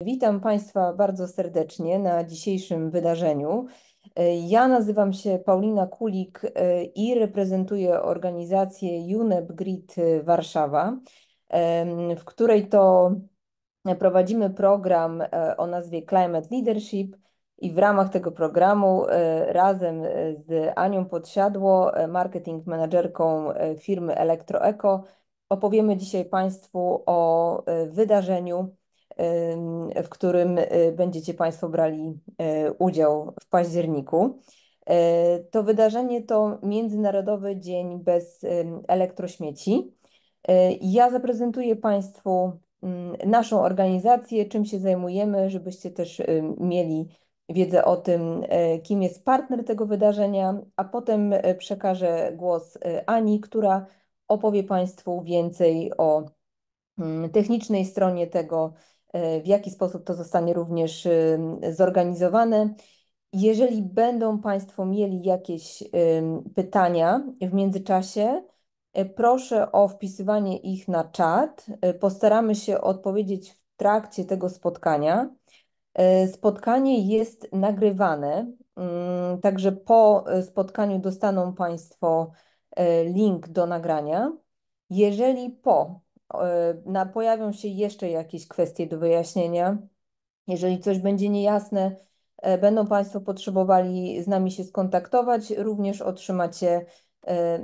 Witam Państwa bardzo serdecznie na dzisiejszym wydarzeniu. Ja nazywam się Paulina Kulik y, i reprezentuję organizację UNEP Grid Warszawa, y, w której to prowadzimy program y, o nazwie Climate Leadership i w ramach tego programu razem z Anią Podsiadło, marketing managerką firmy Elektroeco, opowiemy dzisiaj Państwu o wydarzeniu w którym e, będziecie Państwo brali e, udział w październiku. E, to wydarzenie to Międzynarodowy Dzień bez elektrośmieci. Ja zaprezentuję Państwu naszą organizację, czym się zajmujemy, żebyście też mieli wiedzę o tym, kim jest partner tego wydarzenia, a potem przekażę głos Ani, która opowie Państwu więcej o technicznej stronie tego E, w jaki sposób to zostanie również y, zorganizowane. Jeżeli będą Państwo mieli jakieś y, pytania w międzyczasie, e, proszę o wpisywanie ich na czat. E, postaramy się odpowiedzieć w trakcie tego spotkania. Spotkanie jest nagrywane, mm, także po spotkaniu dostaną Państwo link do nagrania. Jeżeli po Y, na, pojawią się jeszcze jakieś kwestie do wyjaśnienia. Jeżeli coś będzie niejasne, e, będą Państwo potrzebowali z nami się skontaktować, również otrzymacie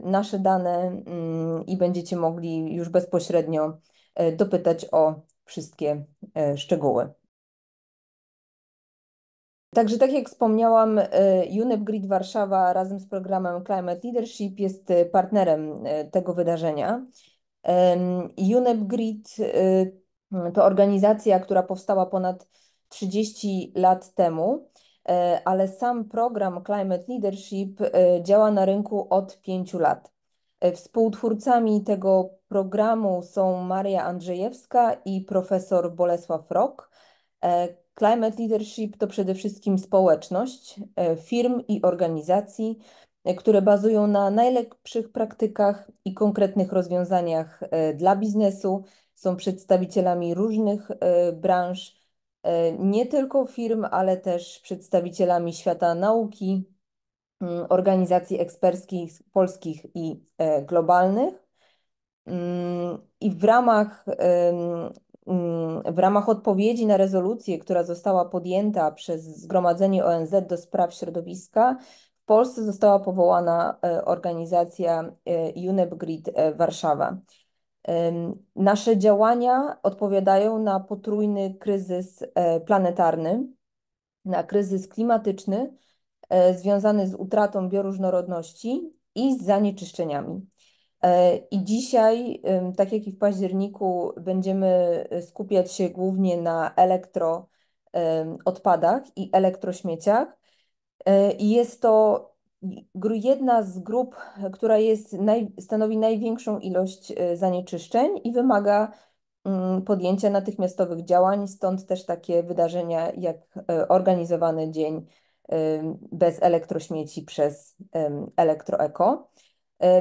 nasze dane mm, i będziecie mogli już bezpośrednio e, dopytać o wszystkie e, szczegóły. Także tak jak wspomniałam, UNEP Grid Warszawa razem z programem Climate Leadership jest partnerem tego wydarzenia. UNEP Grid y, to organizacja, która powstała ponad 30 lat temu, e, ale sam program Climate Leadership e, działa na rynku od 5 lat. E, współtwórcami tego programu są Maria Andrzejewska i profesor Bolesław Rok. Climate Leadership to przede wszystkim społeczność firm i organizacji, E, które bazują na najlepszych praktykach i konkretnych rozwiązaniach e, dla biznesu. Są przedstawicielami różnych e, branż, nie tylko firm, ale też przedstawicielami świata nauki, mm, organizacji eksperckich, polskich i globalnych. Mm, I w ramach, mm, w ramach odpowiedzi na rezolucję, która została podjęta przez Zgromadzenie ONZ do Spraw Środowiska, Polsce została powołana e, organizacja e, UNEP Grid e, Warszawa. Nasze działania odpowiadają na potrójny kryzys planetarny, na kryzys klimatyczny związany z utratą bioróżnorodności i z zanieczyszczeniami. I dzisiaj, tak jak i w październiku, będziemy skupiać się głównie na elektroodpadach i elektrośmieciach. E, I jest to jedna z grup, która jest, stanowi największą ilość e, zanieczyszczeń i wymaga mm, podjęcia natychmiastowych działań, stąd też takie wydarzenia jak e, organizowany dzień bez elektrośmieci przez Elektroeko.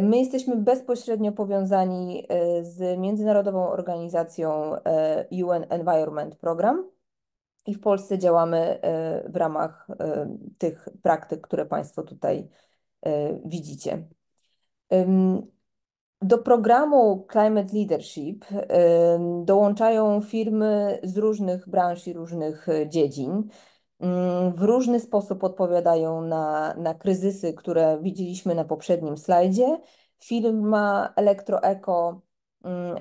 My jesteśmy bezpośrednio powiązani z międzynarodową organizacją UN Environment Program, i w Polsce działamy y, w ramach y, tych praktyk, które Państwo tutaj y, widzicie. Do programu Climate Leadership dołączają firmy z różnych branż i różnych dziedzin. W różny sposób odpowiadają na, na kryzysy, które widzieliśmy na poprzednim slajdzie. Firma Elektroeco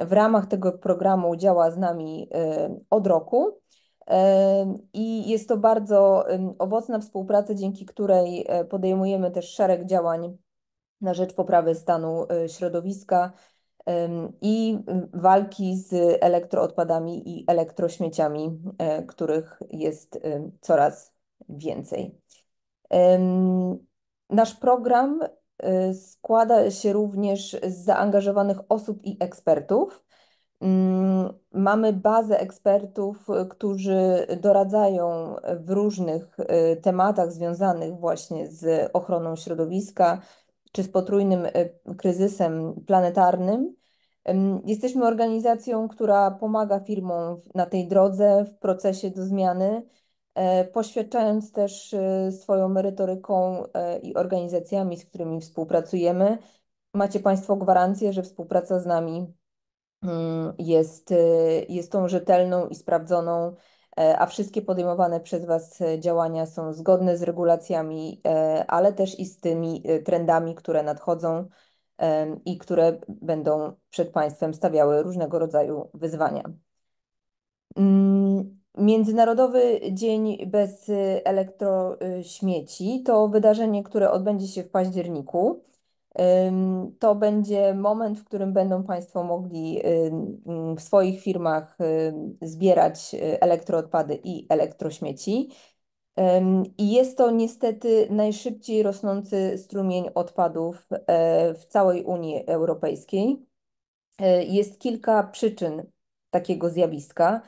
w ramach tego programu działa z nami od roku i jest to bardzo owocna współpraca, dzięki której e, podejmujemy też szereg działań na rzecz poprawy stanu e, środowiska i walki z elektroodpadami i elektrośmieciami, e, których jest coraz więcej. Nasz program składa się również z zaangażowanych osób i ekspertów. Mm, mamy bazę ekspertów, którzy doradzają w różnych y, tematach związanych właśnie z ochroną środowiska czy z potrójnym y, kryzysem planetarnym. Jesteśmy organizacją, która pomaga firmom na tej drodze, w procesie do zmiany, e, poświadczając też y, swoją merytoryką e, i organizacjami, z którymi współpracujemy. Macie Państwo gwarancję, że współpraca z nami Mm, jest, y, jest tą rzetelną i sprawdzoną, e, a wszystkie podejmowane przez Was e, działania są zgodne z regulacjami, e, ale też i z tymi trendami, które nadchodzą i które będą przed Państwem stawiały różnego rodzaju wyzwania. Mm, Międzynarodowy Dzień Bez Elektrośmieci to wydarzenie, które odbędzie się w październiku. To będzie moment, w którym będą Państwo mogli w swoich firmach zbierać y, elektroodpady i elektrośmieci. I jest to niestety najszybciej rosnący strumień odpadów e, w całej Unii Europejskiej. E, jest kilka przyczyn takiego zjawiska.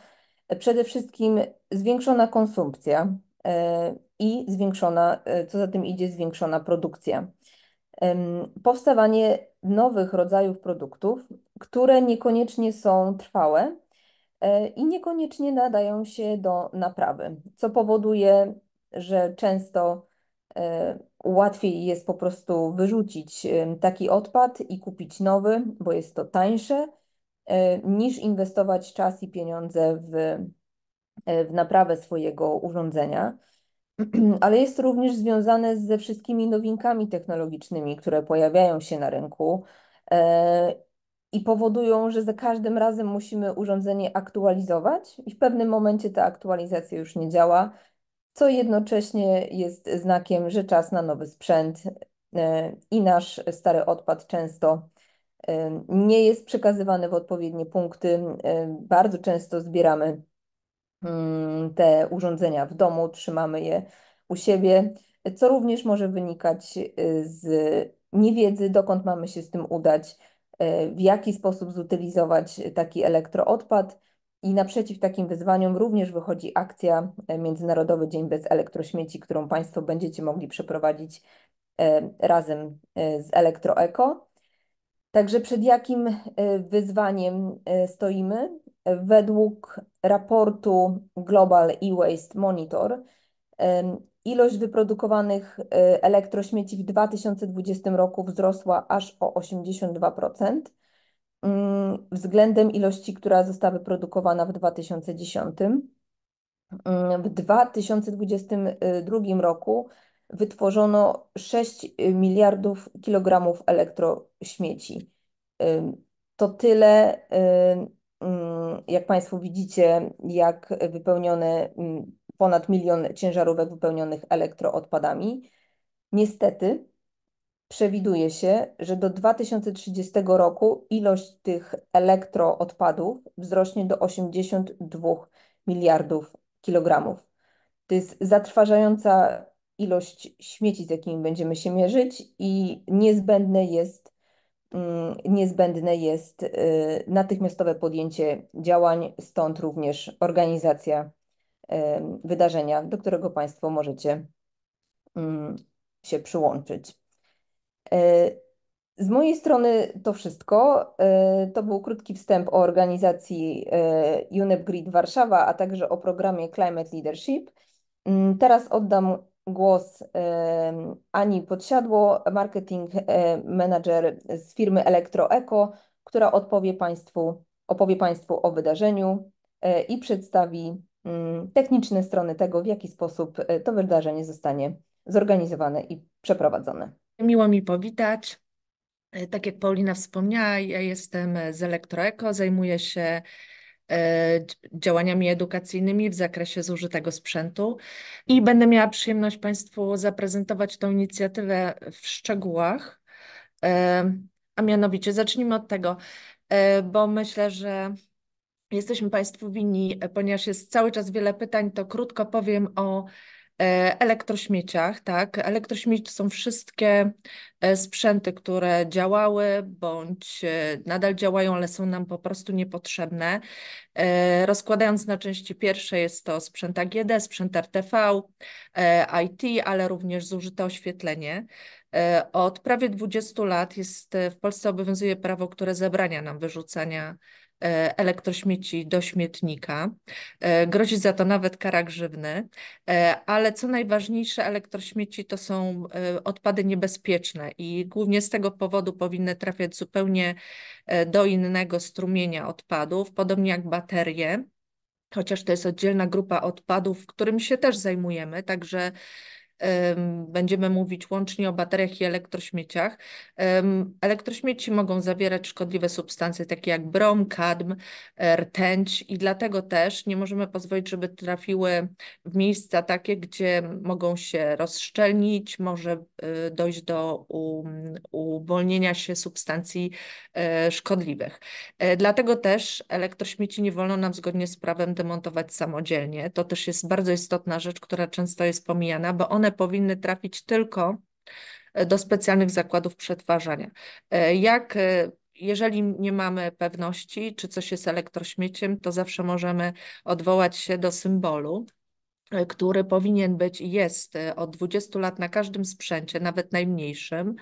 Przede wszystkim zwiększona konsumpcja e, i zwiększona, co za tym idzie, zwiększona produkcja powstawanie nowych rodzajów produktów, które niekoniecznie są trwałe e, i niekoniecznie nadają się do naprawy, co powoduje, że często e, łatwiej jest po prostu wyrzucić taki odpad i kupić nowy, bo jest to tańsze, e, niż inwestować czas i pieniądze w, w naprawę swojego urządzenia. ale jest również związane ze wszystkimi nowinkami technologicznymi, które pojawiają się na rynku e, i powodują, że za każdym razem musimy urządzenie aktualizować i w pewnym momencie ta aktualizacja już nie działa, co jednocześnie jest znakiem, że czas na nowy sprzęt e, i nasz stary odpad często e, nie jest przekazywany w odpowiednie punkty. Bardzo często zbieramy Mm, te urządzenia w domu, trzymamy je u siebie, co również może wynikać y, z niewiedzy, dokąd mamy się z tym udać, y, w jaki sposób zutylizować taki elektroodpad. I naprzeciw takim wyzwaniom również wychodzi akcja y, Międzynarodowy Dzień Bez Elektrośmieci, którą Państwo będziecie mogli przeprowadzić razem z Elektroeko. Także przed jakim wyzwaniem stoimy? Według raportu Global E-Waste Monitor ilość wyprodukowanych e, elektrośmieci w 2020 roku wzrosła aż o 82% mm, względem ilości, która została wyprodukowana w 2010. Mm, w 2022 roku wytworzono 6 miliardów kilogramów elektrośmieci. To tyle Mm, jak Państwo widzicie, jak wypełnione mm, ponad milion ciężarówek wypełnionych elektroodpadami. Niestety przewiduje się, że do 2030 roku ilość tych elektroodpadów wzrośnie do 82 miliardów kilogramów. To jest zatrważająca ilość śmieci, z jakimi będziemy się mierzyć, i niezbędne jest Mm, niezbędne jest y, natychmiastowe podjęcie działań, stąd również organizacja y, wydarzenia, do którego Państwo możecie mm, się przyłączyć. Y, z mojej strony to wszystko. To był krótki wstęp o organizacji UNEP Grid Warszawa, a także o programie Climate Leadership. Mm, teraz oddam głos Ani Podsiadło, marketing manager z firmy Elektroeko, która odpowie Państwu, opowie Państwu o wydarzeniu e, i przedstawi mm, techniczne strony tego, w jaki sposób e, to wydarzenie zostanie zorganizowane i przeprowadzone. Miło mi powitać. E, tak jak Paulina wspomniała, ja jestem z Elektroeko, zajmuję się E, działaniami edukacyjnymi w zakresie zużytego sprzętu i będę miała przyjemność Państwu zaprezentować tą inicjatywę w szczegółach. E, a mianowicie zacznijmy od tego, e, bo myślę, że jesteśmy Państwu winni, ponieważ jest cały czas wiele pytań, to krótko powiem o E, elektrośmieciach, tak. Elektrośmieci to są wszystkie e, sprzęty, które działały bądź e, nadal działają, ale są nam po prostu niepotrzebne. Rozkładając na części pierwsze jest to sprzęt AGD, sprzęt RTV, IT, ale również zużyte oświetlenie. Od prawie 20 lat jest, w Polsce obowiązuje prawo, które zabrania nam wyrzucania E, elektrośmieci do śmietnika. E, grozi za to nawet kara grzywny, e, ale co najważniejsze, elektrośmieci to są odpady niebezpieczne i głównie z tego powodu powinny trafiać zupełnie do innego strumienia odpadów, podobnie jak baterie chociaż to jest oddzielna grupa odpadów, którym się też zajmujemy, także Będziemy mówić łącznie o bateriach i elektrośmieciach. Elektrośmieci mogą zawierać szkodliwe substancje takie jak brom, kadm, rtęć er, i dlatego też nie możemy pozwolić, żeby trafiły w miejsca takie, gdzie mogą się rozszczelnić, może e, dojść do uwolnienia się substancji e, szkodliwych. E, dlatego też elektrośmieci nie wolno nam zgodnie z prawem demontować samodzielnie. To też jest bardzo istotna rzecz, która często jest pomijana, bo one powinny trafić tylko e, do specjalnych zakładów przetwarzania. E, jak e, jeżeli nie mamy pewności, czy coś jest elektrośmieciem, to zawsze możemy odwołać się do symbolu, który powinien być i jest od 20 lat na każdym sprzęcie, nawet najmniejszym,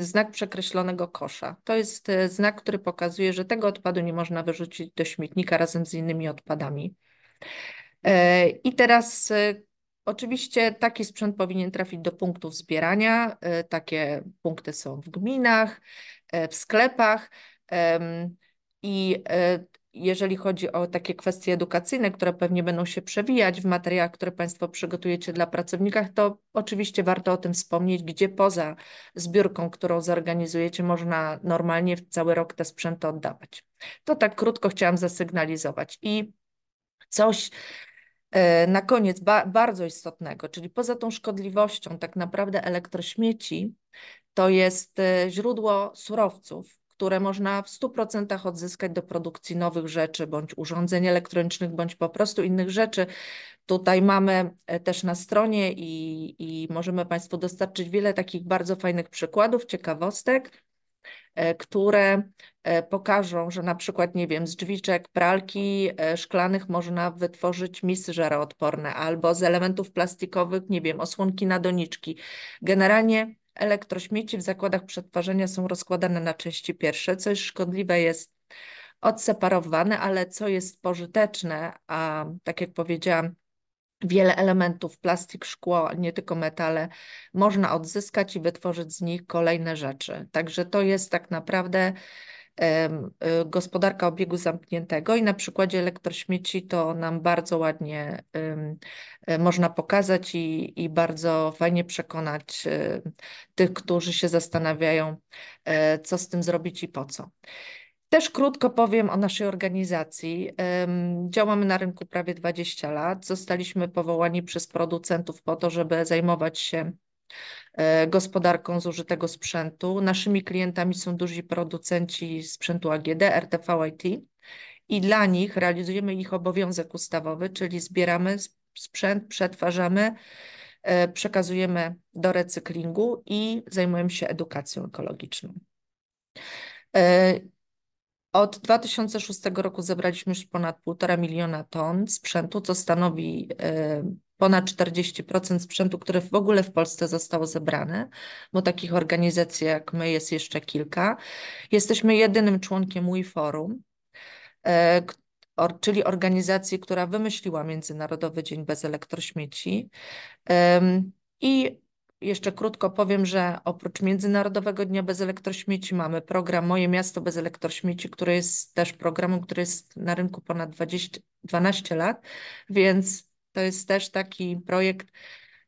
znak przekreślonego kosza. To jest znak, który pokazuje, że tego odpadu nie można wyrzucić do śmietnika razem z innymi odpadami. I teraz Oczywiście taki sprzęt powinien trafić do punktów zbierania. E, takie punkty są w gminach, e, w sklepach. I e, jeżeli chodzi o takie kwestie edukacyjne, które pewnie będą się przewijać w materiałach, które Państwo przygotujecie dla pracowników, to oczywiście warto o tym wspomnieć, gdzie poza zbiórką, którą zorganizujecie, można normalnie w cały rok te sprzęty oddawać. To tak krótko chciałam zasygnalizować. I coś E, na koniec ba bardzo istotnego, czyli poza tą szkodliwością, tak naprawdę elektrośmieci to jest e, źródło surowców, które można w 100% odzyskać do produkcji nowych rzeczy, bądź urządzeń elektronicznych, bądź po prostu innych rzeczy. Tutaj mamy e, też na stronie i, i możemy Państwu dostarczyć wiele takich bardzo fajnych przykładów, ciekawostek. E, które e, pokażą, że na przykład, nie wiem, z drzwiczek, pralki e, szklanych można wytworzyć misy żaroodporne albo z elementów plastikowych, nie wiem, osłonki na doniczki. Generalnie elektrośmieci w zakładach przetwarzania są rozkładane na części pierwsze, co jest szkodliwe jest odseparowane, ale co jest pożyteczne, a tak jak powiedziałam, wiele elementów, plastik, szkło, nie tylko metale, można odzyskać i wytworzyć z nich kolejne rzeczy. Także to jest tak naprawdę y, gospodarka obiegu zamkniętego i na przykładzie elektrośmieci to nam bardzo ładnie y, można pokazać i, i bardzo fajnie przekonać y, tych, którzy się zastanawiają, e, co z tym zrobić i po co. Też krótko powiem o naszej organizacji. Działamy na rynku prawie 20 lat. Zostaliśmy powołani przez producentów po to, żeby zajmować się e, gospodarką zużytego sprzętu. Naszymi klientami są duzi producenci sprzętu AGD, RTV IT i dla nich realizujemy ich obowiązek ustawowy, czyli zbieramy sprzęt, przetwarzamy, e, przekazujemy do recyklingu i zajmujemy się edukacją ekologiczną. E, od 2006 roku zebraliśmy już ponad 1,5 miliona ton sprzętu, co stanowi y, ponad 40% sprzętu, które w ogóle w Polsce zostało zebrane, bo takich organizacji jak my jest jeszcze kilka. Jesteśmy jedynym członkiem Forum, y, czyli organizacji, która wymyśliła Międzynarodowy Dzień Bez Elektrośmieci. I jeszcze krótko powiem, że oprócz Międzynarodowego Dnia Bez Elektrośmieci mamy program Moje Miasto Bez Elektrośmieci, który jest też programem, który jest na rynku ponad 20, 12 lat, więc to jest też taki projekt,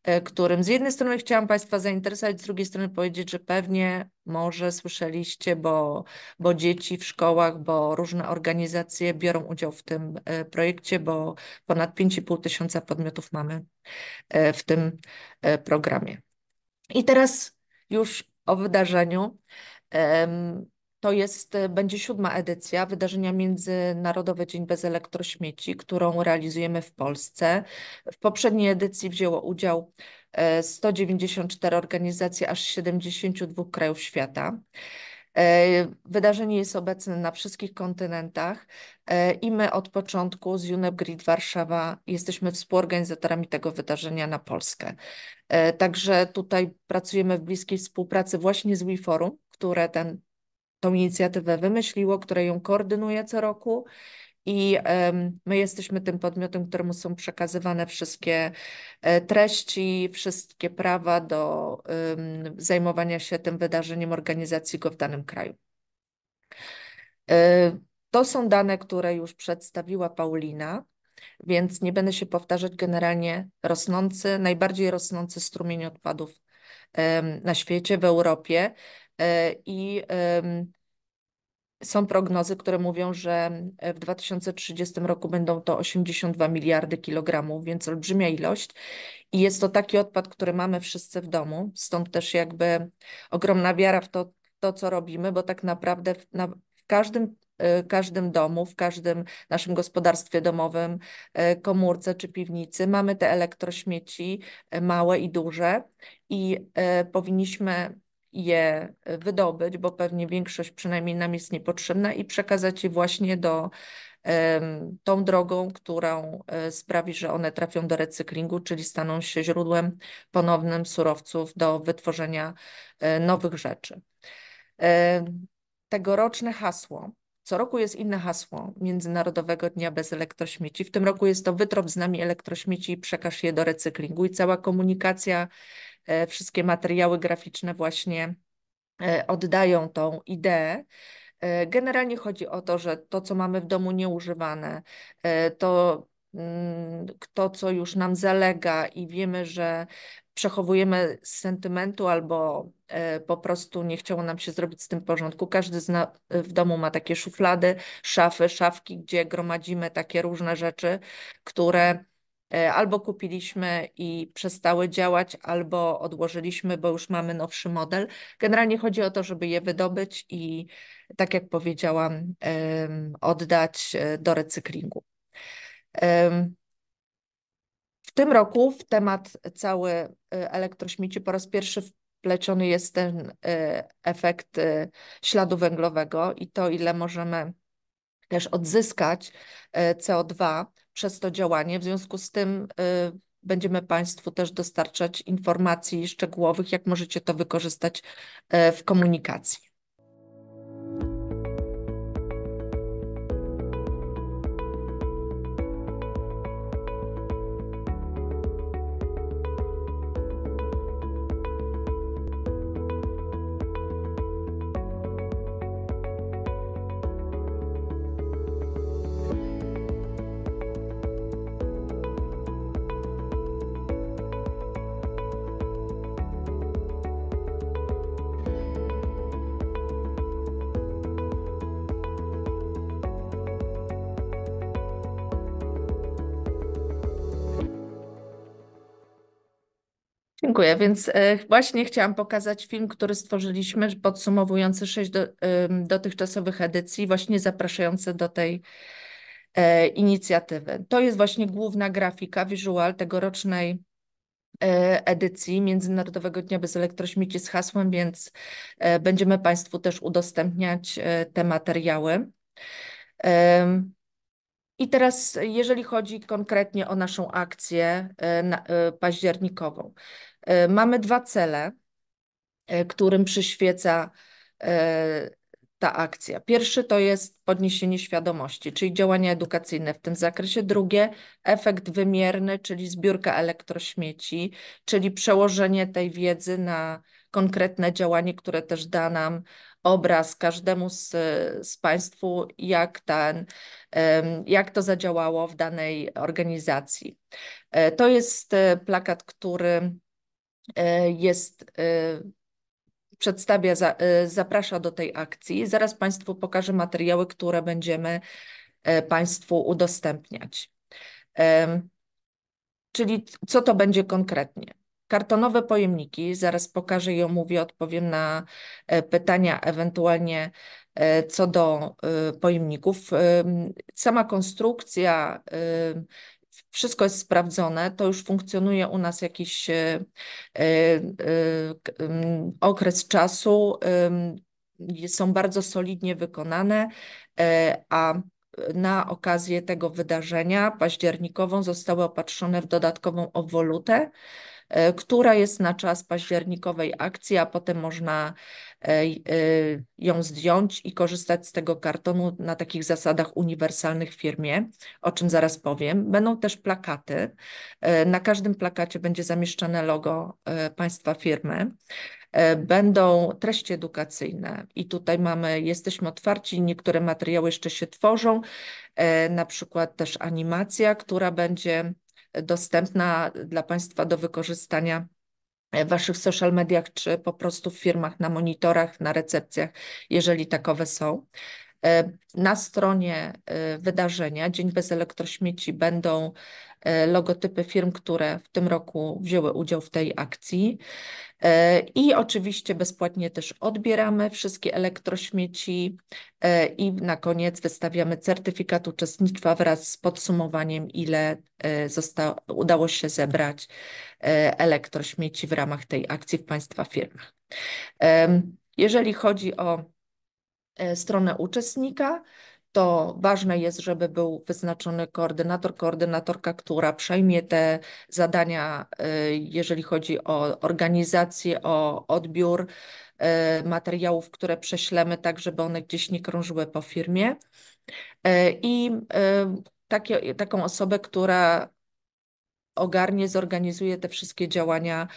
e, którym z jednej strony chciałam Państwa zainteresować, z drugiej strony powiedzieć, że pewnie może słyszeliście, bo, bo dzieci w szkołach, bo różne organizacje biorą udział w tym e, projekcie, bo ponad 5,5 tysiąca podmiotów mamy e, w tym programie. I teraz już o wydarzeniu. To jest, e, będzie siódma edycja wydarzenia Międzynarodowy Dzień Bez Elektrośmieci, którą realizujemy w Polsce. W poprzedniej edycji wzięło udział 194 e, organizacje aż 72 krajów świata. E, wydarzenie jest obecne na wszystkich kontynentach e, i my od początku z UNEP Grid Warszawa jesteśmy współorganizatorami tego wydarzenia na Polskę. E, także tutaj pracujemy w bliskiej współpracy właśnie z WeForum, które ten, tą inicjatywę wymyśliło, które ją koordynuje co roku i my jesteśmy tym podmiotem, któremu są przekazywane wszystkie e, treści, wszystkie prawa do zajmowania się tym wydarzeniem, organizacji go w danym kraju. E, to są dane, które już przedstawiła Paulina, więc nie będę się powtarzać. Generalnie rosnący, najbardziej rosnący strumień odpadów na świecie, w Europie e, i są prognozy, które mówią, że e, w 2030 roku będą to 82 miliardy kilogramów, więc olbrzymia ilość. I jest to taki odpad, który mamy wszyscy w domu, stąd też jakby ogromna wiara w to, to co robimy, bo tak naprawdę w, na, w każdym w e, każdym domu, w każdym naszym gospodarstwie domowym, e, komórce czy piwnicy mamy te elektrośmieci, małe i duże, i powinniśmy je wydobyć, bo pewnie większość przynajmniej nam jest niepotrzebna i przekazać je właśnie do tą drogą, którą e, sprawi, że one trafią do recyklingu, czyli staną się źródłem ponownym surowców do wytworzenia e, nowych rzeczy. E, tegoroczne hasło. Co roku jest inne hasło Międzynarodowego Dnia Bez Elektrośmieci. W tym roku jest to wytrop z nami elektrośmieci i przekaż je do recyklingu. I cała komunikacja E, wszystkie materiały graficzne właśnie e, oddają tą ideę. E, generalnie chodzi o to, że to, co mamy w domu nieużywane, to mm, to, co już nam zalega i wiemy, że przechowujemy z sentymentu albo po prostu nie chciało nam się zrobić z tym porządku. Każdy zna, w domu ma takie szuflady, szafy, szafki, gdzie gromadzimy takie różne rzeczy, które E, albo kupiliśmy i przestały działać, albo odłożyliśmy, bo już mamy nowszy model. Generalnie chodzi o to, żeby je wydobyć i, tak jak powiedziałam, oddać e, do recyklingu. W tym roku w temat cały e, elektrośmieci po raz pierwszy wpleciony jest ten efekt śladu węglowego i to, ile możemy też odzyskać CO2 przez to działanie. W związku z tym y, będziemy Państwu też dostarczać informacji szczegółowych, jak możecie to wykorzystać y, w komunikacji. Dziękuję, więc e, właśnie chciałam pokazać film, który stworzyliśmy, podsumowujący sześć do, dotychczasowych edycji, właśnie zapraszający do tej e, inicjatywy. To jest właśnie główna grafika, wizual tegorocznej e, edycji Międzynarodowego Dnia Bez Elektrośmieci z hasłem, więc będziemy Państwu też udostępniać te materiały. I teraz, jeżeli chodzi konkretnie o naszą akcję październikową, E, mamy dwa cele, e, którym przyświeca e, ta akcja. Pierwszy to jest podniesienie świadomości, czyli działania edukacyjne w tym zakresie. Drugie, efekt wymierny, czyli zbiórka elektrośmieci, czyli przełożenie tej wiedzy na konkretne działanie, które też da nam obraz każdemu z, z Państwu, jak, ten, jak to zadziałało w danej organizacji. To jest plakat, który E, jest e, przedstawia, e, zaprasza do tej akcji. Zaraz Państwu pokażę materiały, które będziemy Państwu udostępniać. Czyli co to będzie konkretnie? Kartonowe pojemniki, zaraz pokażę i omówię, odpowiem na pytania ewentualnie co do pojemników. Sama konstrukcja wszystko jest sprawdzone, to już funkcjonuje u nas jakiś e, e, okres czasu, są bardzo solidnie wykonane, e, a na okazję tego wydarzenia październikową zostały opatrzone w dodatkową owolutę, e, która jest na czas październikowej akcji, a potem można e, e, ją zdjąć i korzystać z tego kartonu na takich zasadach uniwersalnych w firmie, o czym zaraz powiem. Będą też plakaty. Na każdym plakacie będzie zamieszczane logo państwa firmy. E, będą treści edukacyjne i tutaj mamy, jesteśmy otwarci, niektóre materiały jeszcze się tworzą, e, na przykład też animacja, która będzie dostępna dla Państwa do wykorzystania e, w Waszych social mediach, czy po prostu w firmach, na monitorach, na recepcjach, jeżeli takowe są. E, na stronie e, wydarzenia Dzień bez elektrośmieci będą e, logotypy firm, które w tym roku wzięły udział w tej akcji. I oczywiście bezpłatnie też odbieramy wszystkie elektrośmieci i na koniec wystawiamy certyfikat uczestnictwa wraz z podsumowaniem, ile zostało, udało się zebrać elektrośmieci w ramach tej akcji w Państwa firmach. Jeżeli chodzi o E, stronę uczestnika, to ważne jest, żeby był wyznaczony koordynator, koordynatorka, która przejmie te zadania, e, jeżeli chodzi o organizację, o odbiór e, materiałów, które prześlemy, tak żeby one gdzieś nie krążyły po firmie. I takie, taką osobę, która ogarnie, zorganizuje te wszystkie działania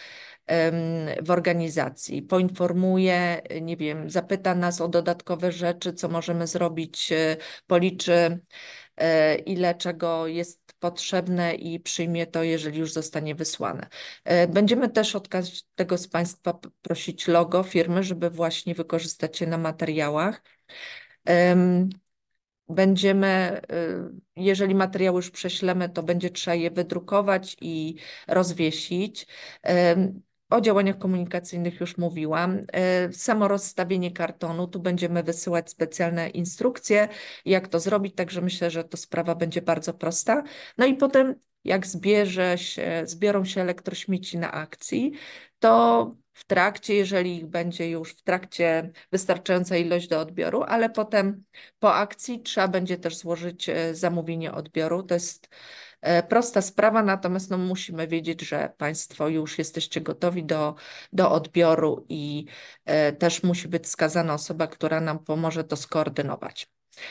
w organizacji, poinformuje, nie wiem, zapyta nas o dodatkowe rzeczy, co możemy zrobić, e, policzy, e, ile czego jest potrzebne i przyjmie to, jeżeli już zostanie wysłane. E, będziemy też od każdego z Państwa prosić logo firmy, żeby właśnie wykorzystać je na materiałach będziemy, y, jeżeli materiały już prześlemy, to będzie trzeba je wydrukować i rozwiesić. Y, o działaniach komunikacyjnych już mówiłam. Y, samo rozstawienie kartonu, tu będziemy wysyłać specjalne instrukcje, jak to zrobić, także myślę, że to sprawa będzie bardzo prosta. No i potem, jak zbierze się, zbiorą się elektrośmieci na akcji, to w trakcie, jeżeli ich będzie już w trakcie wystarczająca ilość do odbioru, ale potem po akcji trzeba będzie też złożyć e, zamówienie odbioru. To jest e, prosta sprawa, natomiast no, musimy wiedzieć, że Państwo już jesteście gotowi do, do odbioru i e, też musi być skazana osoba, która nam pomoże to skoordynować.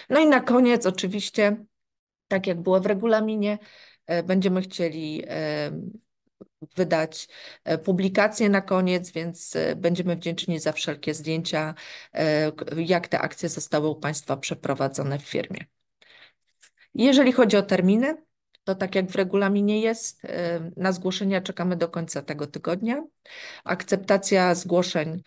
No i na koniec oczywiście, tak jak było w regulaminie, będziemy chcieli wydać e, publikację na koniec, więc e, będziemy wdzięczni za wszelkie zdjęcia, e, jak te akcje zostały u Państwa przeprowadzone w firmie. Jeżeli chodzi o terminy, to tak jak w regulaminie jest, y, na zgłoszenia czekamy do końca tego tygodnia. Akceptacja zgłoszeń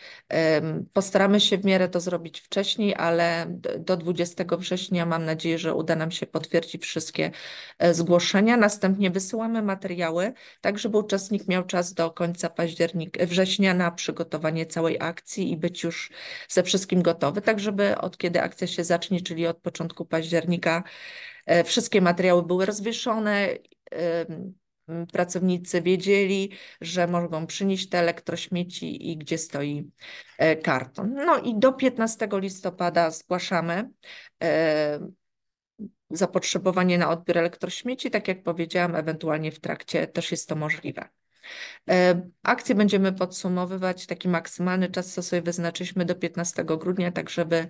postaramy się w miarę to zrobić wcześniej, ale do 20 września mam nadzieję, że uda nam się potwierdzić wszystkie e, zgłoszenia. Następnie wysyłamy materiały, tak żeby uczestnik miał czas do końca października, września na przygotowanie całej akcji i być już ze wszystkim gotowy, tak żeby od kiedy akcja się zacznie, czyli od początku października, E, wszystkie materiały były rozwieszone. Pracownicy wiedzieli, że mogą przynieść te elektrośmieci i gdzie stoi e, karton. No i do 15 listopada zgłaszamy e, zapotrzebowanie na odbiór elektrośmieci. Tak jak powiedziałam, ewentualnie w trakcie też jest to możliwe. Akcję będziemy podsumowywać. Taki maksymalny czas, co sobie wyznaczyliśmy do 15 grudnia, tak żeby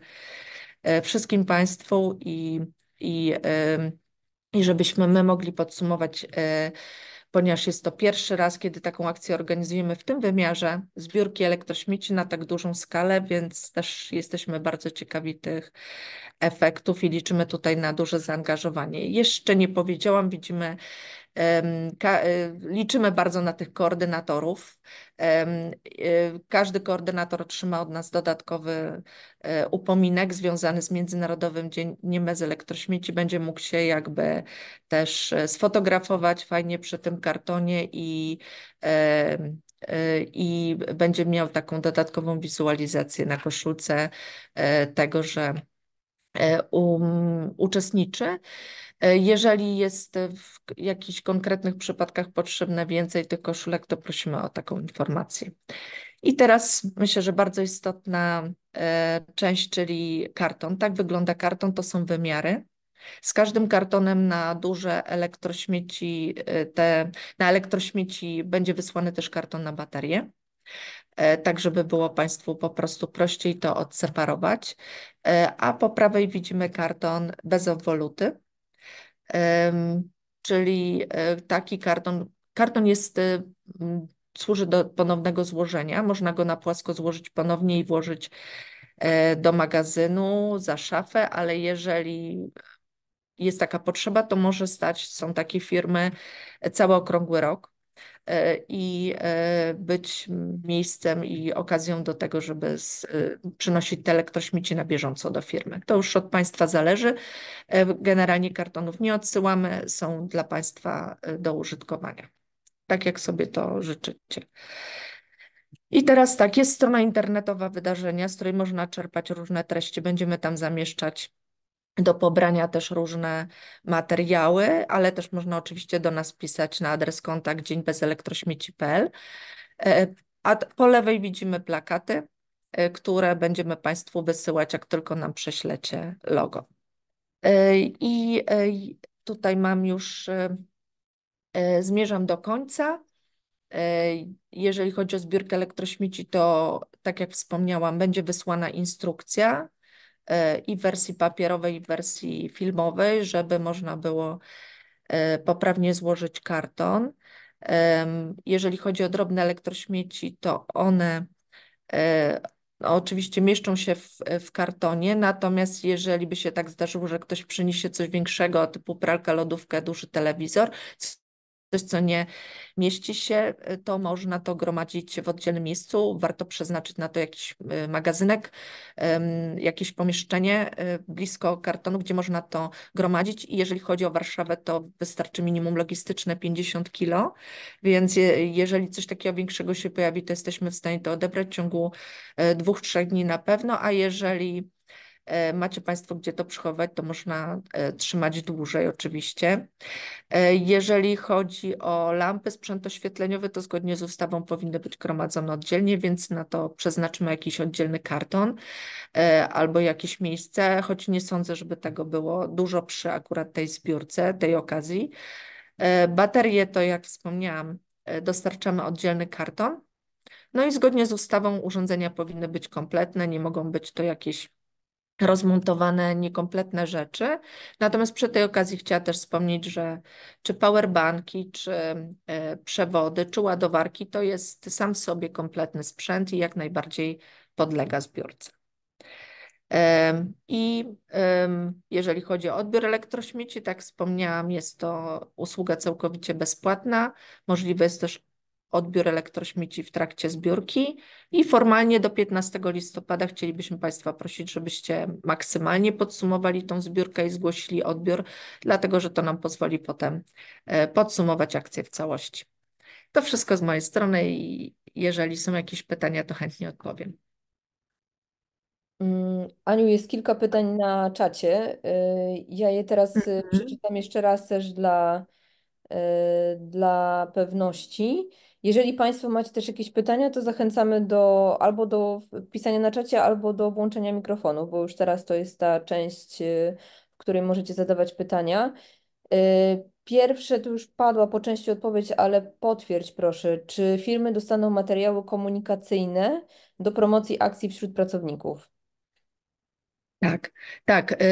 wszystkim Państwu i i, i żebyśmy my mogli podsumować e, ponieważ jest to pierwszy raz, kiedy taką akcję organizujemy w tym wymiarze zbiórki elektrośmieci na tak dużą skalę, więc też jesteśmy bardzo ciekawi tych efektów i liczymy tutaj na duże zaangażowanie. Jeszcze nie powiedziałam, widzimy E, liczymy bardzo na tych koordynatorów. E, każdy koordynator otrzyma od nas dodatkowy e, upominek związany z Międzynarodowym Dniem Bez Elektrośmieci. Będzie mógł się jakby też sfotografować fajnie przy tym kartonie i i będzie miał taką dodatkową wizualizację na koszulce tego, że um, uczestniczy. E, jeżeli jest e, w jakichś konkretnych przypadkach potrzebne więcej tych koszulek, to prosimy o taką informację. I teraz myślę, że bardzo istotna e, część, czyli karton. Tak wygląda karton, to są wymiary. Z każdym kartonem na duże elektrośmieci, te, na elektrośmieci będzie wysłany też karton na baterię. Tak, żeby było Państwu po prostu prościej to odseparować. A po prawej widzimy karton bez obwoluty czyli e, taki karton, karton jest, e, służy do ponownego złożenia, można go na płasko złożyć ponownie i włożyć e, do magazynu, za szafę, ale jeżeli jest taka potrzeba, to może stać, są takie firmy cały okrągły rok, E, i e, być miejscem i okazją do tego, żeby z, e, przynosić te elektrośmieci na bieżąco do firmy. To już od Państwa zależy. Generalnie kartonów nie odsyłamy, są dla Państwa do użytkowania, tak jak sobie to życzycie. I teraz tak, jest strona internetowa wydarzenia, z której można czerpać różne treści. Będziemy tam zamieszczać do pobrania też różne materiały, ale też można oczywiście do nas pisać na adres kontakt dzień bez elektrośmieci.pl. E, a po lewej widzimy plakaty, e, które będziemy Państwu wysyłać, jak tylko nam prześlecie logo. E, I tutaj mam już, zmierzam do końca. Jeżeli chodzi o zbiórkę elektrośmieci, to tak jak wspomniałam, będzie wysłana instrukcja E, i w wersji papierowej, i w wersji filmowej, żeby można było e, poprawnie złożyć karton. Jeżeli chodzi o drobne elektrośmieci, to one e, oczywiście mieszczą się w, w, kartonie, natomiast jeżeli by się tak zdarzyło, że ktoś przyniesie coś większego, typu pralkę, lodówkę, duży telewizor, coś, co nie mieści się, y, to można to gromadzić w oddzielnym miejscu. Warto przeznaczyć na to jakiś y, magazynek, jakieś pomieszczenie y, blisko kartonu, gdzie można to gromadzić. I jeżeli chodzi o Warszawę, to wystarczy minimum logistyczne 50 kilo, więc jeżeli coś takiego większego się pojawi, to jesteśmy w stanie to odebrać w ciągu dwóch, trzech dni na pewno, a jeżeli E, macie Państwo gdzie to przechować, to można e, trzymać dłużej oczywiście. E, jeżeli chodzi o lampy, sprzęt oświetleniowy, to zgodnie z ustawą powinny być gromadzone oddzielnie, więc na to przeznaczymy jakiś oddzielny karton albo jakieś miejsce, choć nie sądzę, żeby tego było dużo przy akurat tej zbiórce, tej okazji. Baterie to, jak wspomniałam, dostarczamy oddzielny karton. No i zgodnie z ustawą urządzenia powinny być kompletne, nie mogą być to jakieś rozmontowane, niekompletne rzeczy. Natomiast przy tej okazji chciała też wspomnieć, że czy powerbanki, czy e, przewody, czy ładowarki to jest sam w sobie kompletny sprzęt i jak najbardziej podlega zbiórce. I jeżeli chodzi o odbiór elektrośmieci, tak wspomniałam, jest to usługa całkowicie bezpłatna. Możliwe jest też odbiór elektrośmieci w trakcie zbiórki i formalnie do 15 listopada chcielibyśmy Państwa prosić, żebyście maksymalnie podsumowali tą zbiórkę i zgłosili odbiór, dlatego że to nam pozwoli potem e, podsumować akcję w całości. To wszystko z mojej strony i jeżeli są jakieś pytania, to chętnie odpowiem. Mm, Aniu, jest kilka pytań na czacie. E, ja je teraz e, mhm. przeczytam jeszcze raz też dla, dla pewności. Jeżeli Państwo macie też jakieś pytania, to zachęcamy do albo do pisania na czacie, albo do włączenia mikrofonu, bo już teraz to jest ta część, y, w której możecie zadawać pytania. Y, pierwsze tu już padła po części odpowiedź, ale potwierdź proszę, czy firmy dostaną materiały komunikacyjne do promocji akcji wśród pracowników? Tak, tak.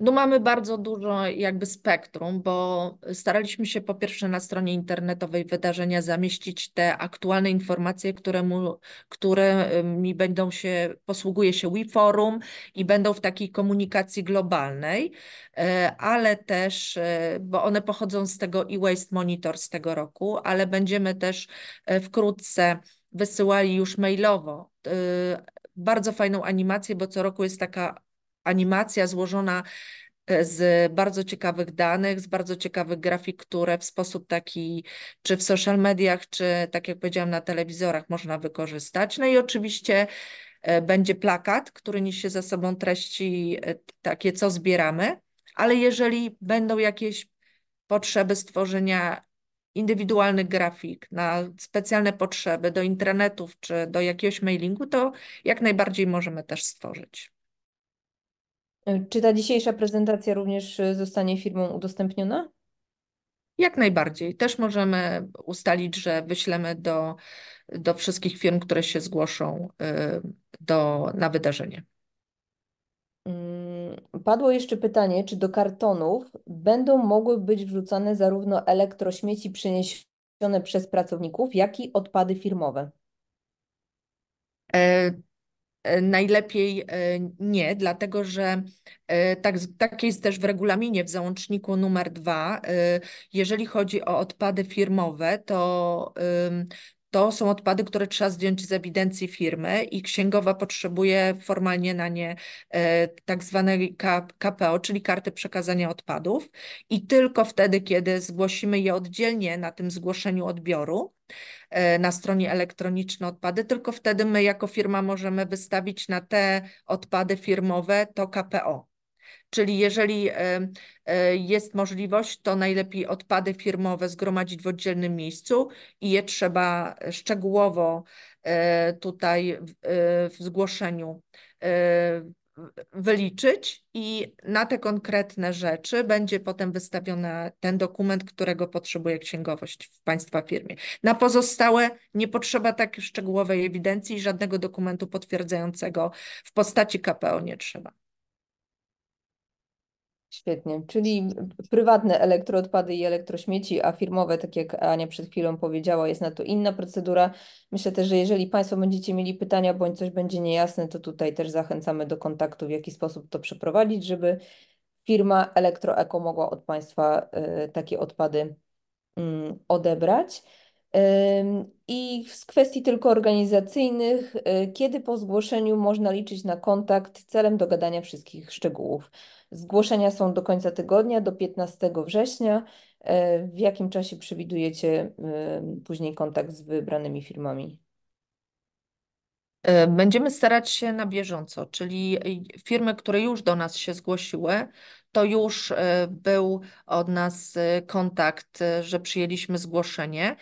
No mamy bardzo dużo jakby spektrum, bo staraliśmy się po pierwsze na stronie internetowej wydarzenia zamieścić te aktualne informacje, któremu, którymi będą się, posługuje się WeForum i będą w takiej komunikacji globalnej, e, ale też, e, bo one pochodzą z tego e-waste monitor z tego roku, ale będziemy też e, wkrótce wysyłali już mailowo bardzo fajną animację, bo co roku jest taka animacja złożona e, z bardzo ciekawych danych, z bardzo ciekawych grafik, które w sposób taki, czy w social mediach, czy tak jak powiedziałam, na telewizorach można wykorzystać. No i oczywiście e, będzie plakat, który niesie za sobą treści e, takie, co zbieramy, ale jeżeli będą jakieś potrzeby stworzenia indywidualnych grafik na specjalne potrzeby do internetów czy do jakiegoś mailingu, to jak najbardziej możemy też stworzyć. Y, czy ta dzisiejsza prezentacja również y, zostanie firmom udostępniona? Jak najbardziej. Też możemy ustalić, że wyślemy do, do wszystkich firm, które się zgłoszą y, do, na wydarzenie. Mm, padło jeszcze pytanie, czy do kartonów będą mogły być wrzucane zarówno elektrośmieci przeniesione przez pracowników, jak i odpady firmowe? E, E, najlepiej e, nie, dlatego że e, tak, tak jest też w regulaminie, w załączniku numer dwa. Jeżeli chodzi o odpady firmowe, to to są odpady, które trzeba zdjąć z ewidencji firmy i księgowa potrzebuje formalnie na nie e, tak zwanej KPO, czyli karty przekazania odpadów i tylko wtedy, kiedy zgłosimy je oddzielnie na tym zgłoszeniu odbioru, e, na stronie elektroniczne odpady, tylko wtedy my jako firma możemy wystawić na te odpady firmowe to KPO. Czyli jeżeli e, e, jest możliwość, to najlepiej odpady firmowe zgromadzić w oddzielnym miejscu i je trzeba szczegółowo e, tutaj w zgłoszeniu wyliczyć i na te konkretne rzeczy będzie potem wystawiony ten dokument, którego potrzebuje księgowość w Państwa firmie. Na pozostałe nie potrzeba takiej szczegółowej ewidencji, i żadnego dokumentu potwierdzającego w postaci KPO nie trzeba. Świetnie, czyli prywatne elektroodpady i elektrośmieci, a firmowe, tak jak Ania przed chwilą powiedziała, jest na to inna procedura. Myślę też, że jeżeli Państwo będziecie mieli pytania bądź coś będzie niejasne, to tutaj też zachęcamy do kontaktu, w jaki sposób to przeprowadzić, żeby firma Elektroeko mogła od Państwa y, takie odpady mm, odebrać. I z kwestii tylko organizacyjnych, y, kiedy po zgłoszeniu można liczyć na kontakt celem dogadania wszystkich szczegółów? Zgłoszenia są do końca tygodnia, do 15 września. Y, w jakim czasie przewidujecie później kontakt z wybranymi firmami? E, będziemy starać się na bieżąco, czyli y, firmy, które już do nas się zgłosiły, to już e, był od nas e, kontakt, e, że przyjęliśmy zgłoszenie.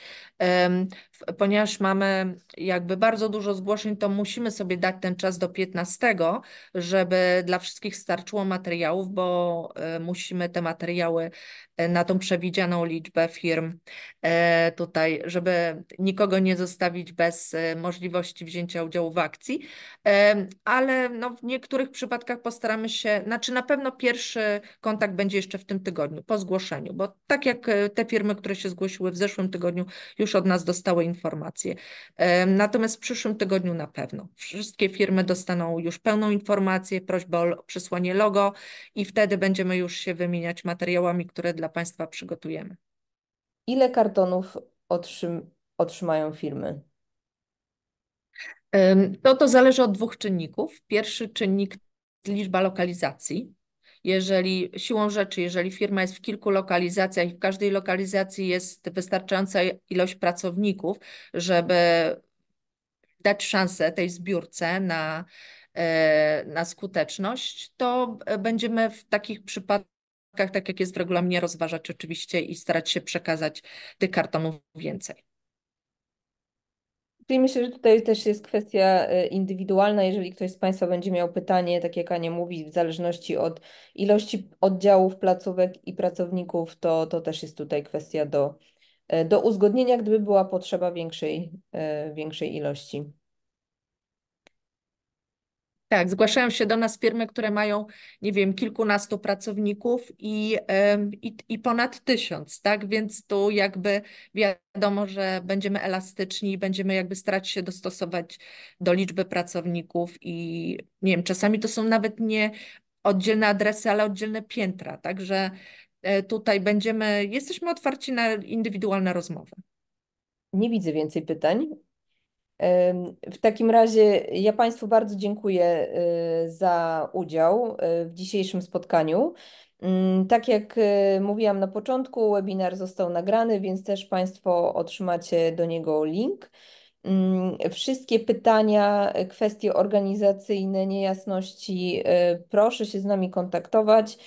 Ponieważ mamy jakby bardzo dużo zgłoszeń, to musimy sobie dać ten czas do 15, żeby dla wszystkich starczyło materiałów, bo musimy te materiały na tą przewidzianą liczbę firm tutaj, żeby nikogo nie zostawić bez możliwości wzięcia udziału w akcji. Ale no w niektórych przypadkach postaramy się, znaczy na pewno pierwszy kontakt będzie jeszcze w tym tygodniu, po zgłoszeniu, bo tak jak e, te firmy, które się zgłosiły w zeszłym tygodniu, już od nas dostały informacje. E, natomiast w przyszłym tygodniu na pewno wszystkie firmy dostaną już pełną informację, prośbę o przysłanie logo i wtedy będziemy już się wymieniać materiałami, które dla Państwa przygotujemy. Ile kartonów otrzym otrzymają firmy? To no to zależy od dwóch czynników. Pierwszy czynnik liczba lokalizacji, jeżeli siłą rzeczy, jeżeli firma jest w kilku lokalizacjach i w każdej lokalizacji jest wystarczająca ilość pracowników, żeby dać szansę tej zbiórce na, e, na skuteczność, to e, będziemy w takich przypadkach tak jak jest w regulaminie, rozważać oczywiście i starać się przekazać tych kartonów więcej. Czyli myślę, że tutaj też jest kwestia e, indywidualna. Jeżeli ktoś z Państwa będzie miał pytanie, tak jak Ania mówi, w zależności od ilości oddziałów, placówek i pracowników, to, to też jest tutaj kwestia do, e, do uzgodnienia, gdyby była potrzeba większej, e, większej ilości. Tak, zgłaszają się do nas firmy, które mają, nie wiem, kilkunastu pracowników i, i, i, ponad tysiąc, tak? Więc tu jakby wiadomo, że będziemy elastyczni, będziemy jakby starać się dostosować do liczby pracowników i nie wiem, czasami to są nawet nie oddzielne adresy, ale oddzielne piętra, także e, tutaj będziemy, jesteśmy otwarci na indywidualne rozmowy. Nie widzę więcej pytań. W takim razie ja Państwu bardzo dziękuję y, za udział y, w dzisiejszym spotkaniu. Mm, tak jak y, mówiłam na początku, webinar został nagrany, więc też Państwo otrzymacie do niego link. Mm, wszystkie pytania, kwestie organizacyjne, niejasności, proszę się z nami kontaktować.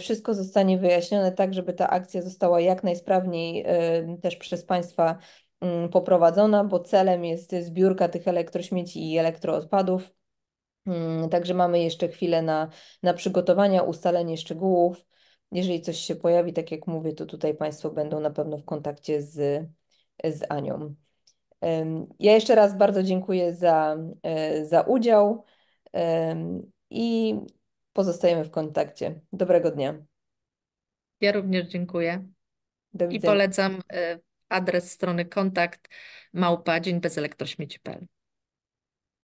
Wszystko zostanie wyjaśnione tak, żeby ta akcja została jak najsprawniej też przez Państwa Mm, poprowadzona, bo celem jest zbiórka tych elektrośmieci i elektroodpadów. Mm, także mamy jeszcze chwilę na, na przygotowania, ustalenie szczegółów. Jeżeli coś się pojawi, tak jak mówię, to tutaj Państwo będą na pewno w kontakcie z, z Anią. Ja jeszcze raz bardzo dziękuję za, e, za udział i pozostajemy w kontakcie. Dobrego dnia. Ja również dziękuję. I polecam e, adres strony kontakt małpa dzień bez elektrośmieci.pl.